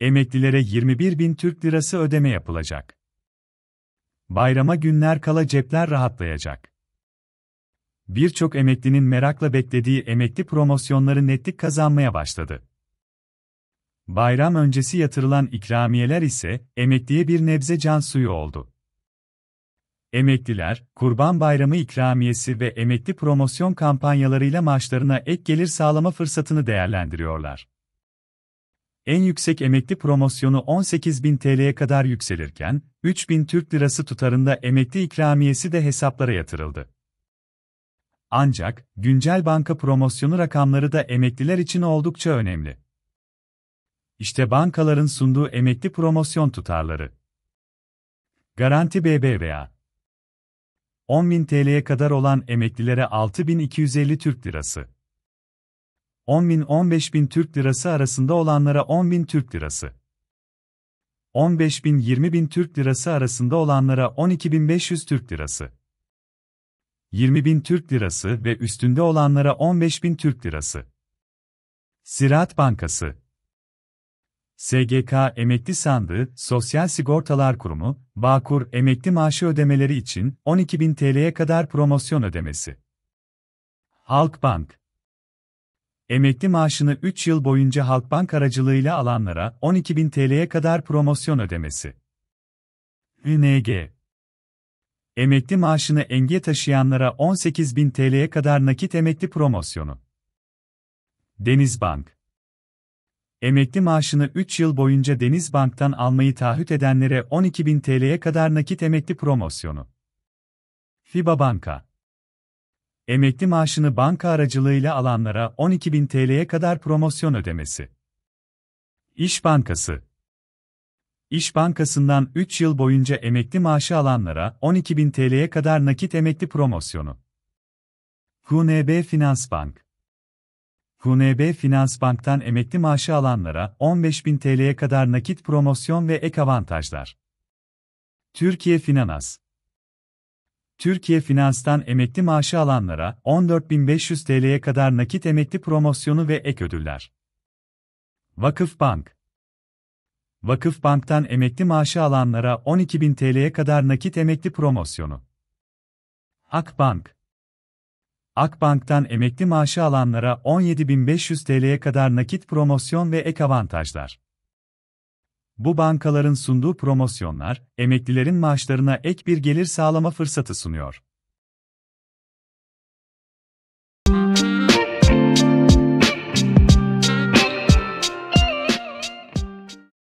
Emeklilere 21 bin Türk lirası ödeme yapılacak. Bayrama günler kala cepler rahatlayacak. Birçok emeklinin merakla beklediği emekli promosyonları netlik kazanmaya başladı. Bayram öncesi yatırılan ikramiyeler ise emekliye bir nebze can suyu oldu. Emekliler, Kurban Bayramı ikramiyesi ve emekli promosyon kampanyalarıyla maaşlarına ek gelir sağlama fırsatını değerlendiriyorlar en yüksek emekli promosyonu 18.000 TL'ye kadar yükselirken, 3.000 Türk Lirası tutarında emekli ikramiyesi de hesaplara yatırıldı. Ancak, güncel banka promosyonu rakamları da emekliler için oldukça önemli. İşte bankaların sunduğu emekli promosyon tutarları. Garanti BBVA 10.000 TL'ye kadar olan emeklilere 6.250 Türk Lirası. 10.000-15.000 Türk lirası arasında olanlara 10.000 Türk lirası. 15.000-20.000 Türk lirası arasında olanlara 12.500 Türk lirası. 20.000 Türk lirası ve üstünde olanlara 15.000 Türk lirası. Ziraat Bankası SGK Emekli Sandığı, Sosyal Sigortalar Kurumu, Bağkur emekli maaşı ödemeleri için 12.000 TL'ye kadar promosyon ödemesi. Halk Bank. Emekli maaşını 3 yıl boyunca Halkbank aracılığıyla alanlara 12.000 TL'ye kadar promosyon ödemesi. ÜNG. Emekli maaşını engiye taşıyanlara 18.000 TL'ye kadar nakit emekli promosyonu. Denizbank Emekli maaşını 3 yıl boyunca Denizbank'tan almayı taahhüt edenlere 12.000 TL'ye kadar nakit emekli promosyonu. FIBA Banka Emekli maaşını banka aracılığıyla alanlara 12.000 TL'ye kadar promosyon ödemesi. İş Bankası İş Bankası'ndan 3 yıl boyunca emekli maaşı alanlara 12.000 TL'ye kadar nakit emekli promosyonu. HUNB Finans Bank HUNB Finans Bank'tan emekli maaşı alanlara 15.000 TL'ye kadar nakit promosyon ve ek avantajlar. Türkiye Finans Türkiye Finans'tan emekli maaşı alanlara 14.500 TL'ye kadar nakit emekli promosyonu ve ek ödüller. Vakıf Bank Vakıf Bank'tan emekli maaşı alanlara 12.000 TL'ye kadar nakit emekli promosyonu. Akbank Akbank'tan emekli maaşı alanlara 17.500 TL'ye kadar nakit promosyon ve ek avantajlar. Bu bankaların sunduğu promosyonlar, emeklilerin maaşlarına ek bir gelir sağlama fırsatı sunuyor.